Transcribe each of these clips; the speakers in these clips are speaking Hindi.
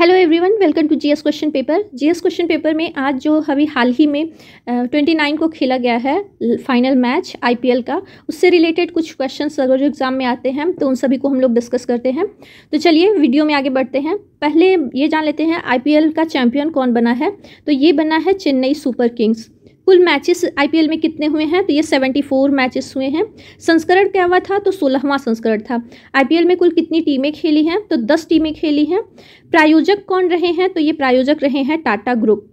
hello everyone welcome to GS question paper GS question paper में आज जो अभी हाल ही में ट्वेंटी नाइन को खेला गया है फाइनल मैच आईपीएल का उससे रिलेटेड कुछ क्वेश्चन अगर जो एग्ज़ाम में आते हैं तो उन सभी को हम लोग डिस्कस करते हैं तो चलिए वीडियो में आगे बढ़ते हैं पहले ये जान लेते हैं आई का चैम्पियन कौन बना है तो ये बना है चेन्नई सुपर किंग्स कुल मैचेस आईपीएल में कितने हुए हैं तो ये सेवेंटी फोर मैचेस हुए हैं संस्करण क्या हुआ था तो सोलहवां संस्करण था आईपीएल में कुल कितनी टीमें खेली हैं तो दस टीमें खेली हैं प्रायोजक कौन रहे हैं तो ये प्रायोजक रहे हैं टाटा ग्रुप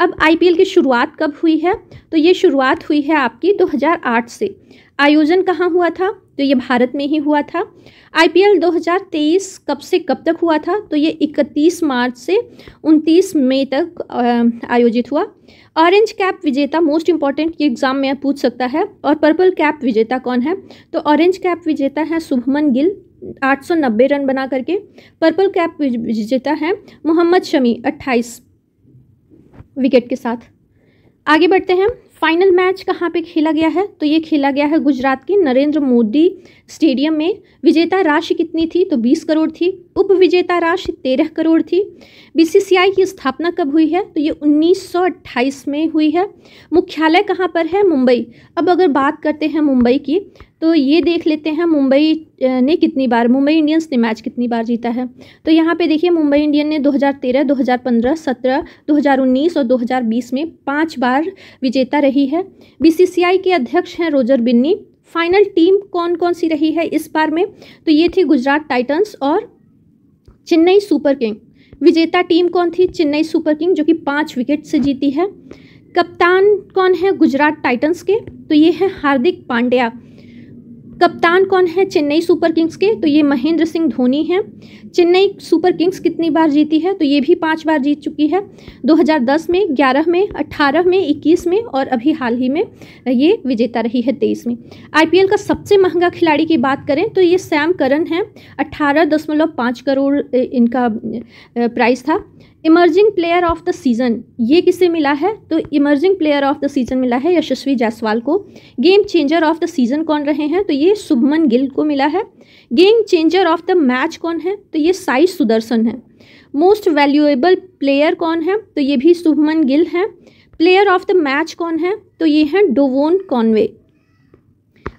अब आईपीएल की शुरुआत कब हुई है तो ये शुरुआत हुई है आपकी 2008 से आयोजन कहाँ हुआ था तो ये भारत में ही हुआ था आईपीएल 2023 कब से कब तक हुआ था तो ये 31 मार्च से 29 मई तक आयोजित हुआ ऑरेंज कैप विजेता मोस्ट इम्पॉर्टेंट ये एग्ज़ाम में पूछ सकता है और पर्पल कैप विजेता कौन है तो ऑरेंज कैप विजेता है शुभमन गिल 890 रन बना करके पर्पल कैप विजेता है मोहम्मद शमी 28 विकेट के साथ आगे बढ़ते हैं फाइनल मैच कहाँ पे खेला गया है तो ये खेला गया है गुजरात के नरेंद्र मोदी स्टेडियम में विजेता राशि कितनी थी तो 20 करोड़ थी उप विजेता राशि 13 करोड़ थी बीसीसीआई की स्थापना कब हुई है तो ये 1928 में हुई है मुख्यालय कहाँ पर है मुंबई अब अगर बात करते हैं मुंबई की तो ये देख लेते हैं मुंबई ने कितनी बार मुंबई इंडियंस ने मैच कितनी बार जीता है तो यहाँ पे देखिए मुंबई इंडियन ने 2013, 2015, 17, 2019 और 2020 में पांच बार विजेता रही है बीसीसीआई के अध्यक्ष हैं रोजर बिन्नी फाइनल टीम कौन कौन सी रही है इस बार में तो ये थी गुजरात टाइटन्स और चेन्नई सुपर किंग विजेता टीम कौन थी चेन्नई सुपर किंग जो कि पाँच विकेट से जीती है कप्तान कौन है गुजरात टाइटन्स के तो ये हैं हार्दिक पांड्या कप्तान कौन है चेन्नई सुपर किंग्स के तो ये महेंद्र सिंह धोनी हैं चेन्नई सुपर किंग्स कितनी बार जीती है तो ये भी पांच बार जीत चुकी है 2010 में 11 में 18 में 21 में और अभी हाल ही में ये विजेता रही है 23 में आईपीएल का सबसे महंगा खिलाड़ी की बात करें तो ये सैम करन है अट्ठारह करोड़ इनका प्राइस था emerging player of the season ये किसे मिला है तो emerging player of the season मिला है यशस्वी जायसवाल को game changer of the season कौन रहे हैं तो ये शुभमन गिल को मिला है game changer of the match कौन है तो ये साई सुदर्शन है मोस्ट वैल्यूएबल प्लेयर कौन है तो ये भी शुभमन गिल हैं प्लेयर ऑफ द मैच कौन है तो ये हैं डोवोन कॉनवे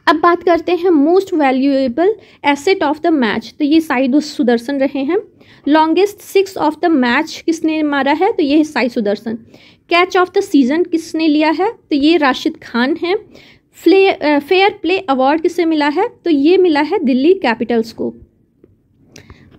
अब बात करते हैं most valuable asset of the match तो ये साई सुदर्शन रहे हैं longest six of the match किसने मारा है तो ये है Sai Sudharsan catch of the season किसने लिया है तो ये राशिद खान हैं फ्ले फेयर प्ले अवार्ड किसे मिला है तो ये मिला है दिल्ली कैपिटल्स को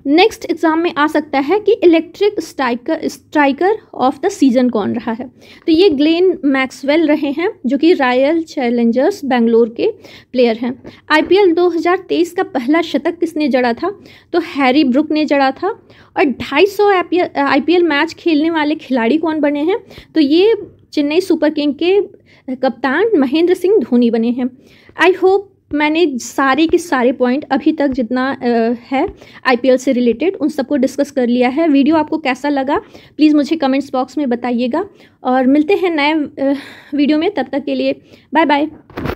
नेक्स्ट एग्ज़ाम में आ सकता है कि electric striker striker of the season कौन रहा है तो ये ग्लेन मैक्सवेल रहे हैं जो कि रॉयल चैलेंजर्स बेंगलोर के प्लेयर हैं आईपीएल 2023 का पहला शतक किसने जड़ा था तो हैरी ब्रुक ने जड़ा था और 250 आईपीएल मैच खेलने वाले खिलाड़ी कौन बने हैं तो ये चेन्नई सुपर किंग के कप्तान महेंद्र सिंह धोनी बने हैं आई होप मैंने सारे के सारे पॉइंट अभी तक जितना है आईपीएल से रिलेटेड उन सबको डिस्कस कर लिया है वीडियो आपको कैसा लगा प्लीज़ मुझे कमेंट्स बॉक्स में बताइएगा और मिलते हैं नए वीडियो में तब तक के लिए बाय बाय